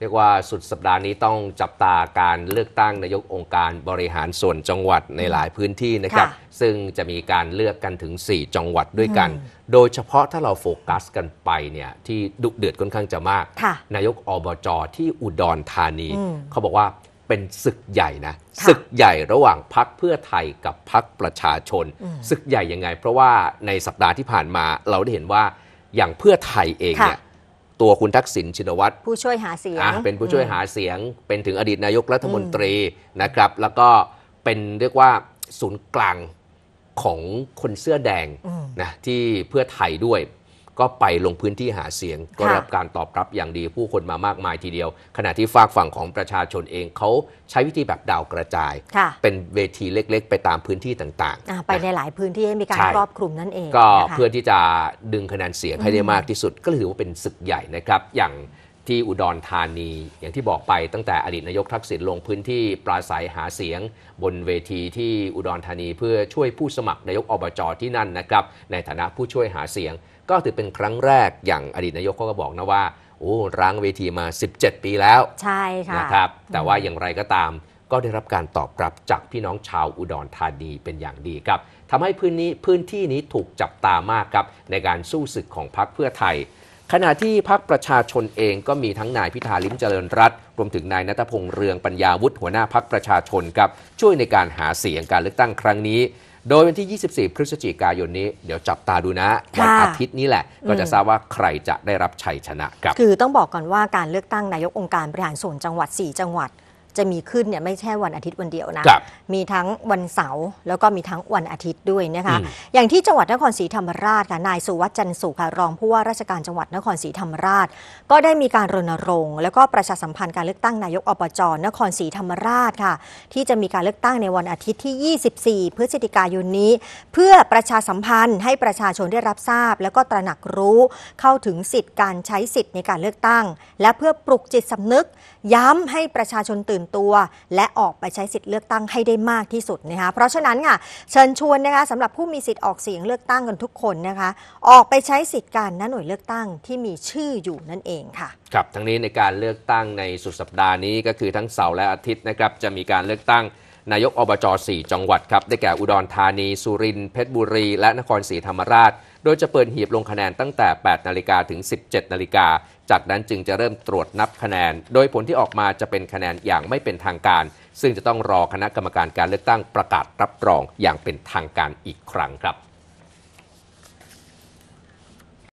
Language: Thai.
เรียกว่าสุดสัปดาห์นี้ต้องจับตาการเลือกตั้งนายกองค์การบริหารส่วนจังหวัดในหลายพื้นที่นะครับซึ่งจะมีการเลือกกันถึง 4จังหวัดด้วยกัน โดยเฉพาะถ้าเราโฟกัสกันไปเนี่ยที่ดุเดือดค่อนข้างจะมากนายกอบจอที่อุดรธานีเขาบอกว่าเป็นศึกใหญ่นะ ศึกใหญ่ระหว่างพักเพื่อไทยกับพักประชาชนศึกใหญ่ยังไง เพราะว่าในสัปดาห์ที่ผ่านมาเราได้เห็นว่าอย่างเพื่อไทยเองเนี่ยตัวคุณทักษิณชินวัตร ผู้ช่วยหาเสียงเป็นผู้ช่วยหาเสียงเป็นถึงอดีตนายกรัฐมนตรีนะครับ แล้วก็เป็นเรียกว่าศูนย์กลางของคนเสื้อแดงนะที่เพื่อไทยด้วยก็ไปลงพื้นที่หาเสียง ก็รับการตอบรับอย่างดีผู้คนมามากมายทีเดียว ขณะที่ฝากฝั่งของประชาชนเองเขาใช้วิธีแบบดาวกระจาย เป็นเวทีเล็กๆ ไปตามพื้นที่ต่างๆ ไปในหลายพื้นที่ให้มีการครอบคลุมนั่นเองก็เพื่อที่จะดึงคะแนนเสียงให้ได้มากที่สุดก็ถือว่าเป็นศึกใหญ่นะครับอย่างที่อุดรธานี อย่างที่บอกไปตั้งแต่อดีตนายกทักษิณลงพื้นที่ปราศัยหาเสียง บนเวทีที่อุดรธานีเพื่อช่วยผู้สมัครนายกอบจอที่นั่นนะครับในฐานะผู้ช่วยหาเสียงก็ถือเป็นครั้งแรกอย่างอดีตนายกเขาก็บอกนะว่าโอ้ร้างเวทีมา 17 ปีแล้ว ใช่ค่ะนะครับ แต่ว่าอย่างไรก็ตามก็ได้รับการตอบรับจากพี่น้องชาวอุดรธานีเป็นอย่างดีครับทำให้พื้นนี้พื้นที่นี้ถูกจับตามากครับในการสู้ศึกของพรรคเพื่อไทย ขณะที่พรรคประชาชนเองก็มีทั้งนายพิธาลิ้มเจริญรัตรวมถึงนายนัทพงษ์เรืองปัญญาวุฒิหัวหน้าพรรคประชาชนครับช่วยในการหาเสียงการเลือกตั้งครั้งนี้โดยวันที่ 24 พฤศจิกายนนี้ เดี๋ยวจับตาดูนะวันอาทิตย์นี้แหละ ก็จะทราบว่าใครจะได้รับชัยชนะครับ คือต้องบอกก่อนว่าการเลือกตั้งนายกองค์การบริหารส่วนจังหวัด 4 จังหวัดจะมีขึ้นเนี่ยไม่ใช่วันอาทิตย์วันเดียวนะ มีทั้งวันเสาร์แล้วก็มีทั้งวันอาทิตย์ด้วยนะคะออย่างที่จังหวัดนครศรีธรรมราชค่ะนายสุวั์จัน์สุขรอง ผู้ว่าราชการจังหวัดนครศรีธรรมราช ก็ได้มีการรณรงค์ แล้วก็ประชาสัมพันธ์การเลือกตั้งนายกอบจนครศรีธรรมราชค่ะที่จะมีการเลือกตั้งในวันอาทิตย์ที่ 24 พฤศจิกายนนี้ เพื่อประชาสัมพันธ์ให้ประชาชนได้รับทราบ แล้วก็ตระหนักรู้เข้าถึงสิทธิ์การใช้สิทธิ์ในการเลือกตั้ง และเพื่อปลุกจิตสำนึก ย้ำให้ประชาชนตื่นตัวและออกไปใช้สิทธิ์เลือกตั้งให้ได้มากที่สุดนะคะเพราะฉะนั้นค่ะเชิญชวนนะคะสำหรับผู้มีสิทธิ์ออกเสียงเลือกตั้งกันทุกคนนะคะออกไปใช้สิทธิ์การณหน่วยเลือกตั้งที่มีชื่ออยู่นั่นเองค่ะ ครับทั้งนี้ในการเลือกตั้งในสุดสัปดาห์นี้ ก็คือทั้งเสาร์และอาทิตย์นะครับจะมีการเลือกตั้งนายกอบจ4 จังหวัดครับ ได้แก่อุดรธานี สุรินทร์เพชรบุรี และนครศรีธรรมราชโดยจะเปิดหีบลงคะแนนตั้งแต่ 8 นาฬิกาถึง 17 นาฬิกา จากนั้นจึงจะเริ่มตรวจนับคะแนน โดยผลที่ออกมาจะเป็นคะแนนอย่างไม่เป็นทางการ ซึ่งจะต้องรอคณะกรรมการการเลือกตั้งประกาศรับรองอย่างเป็นทางการอีกครั้งครับ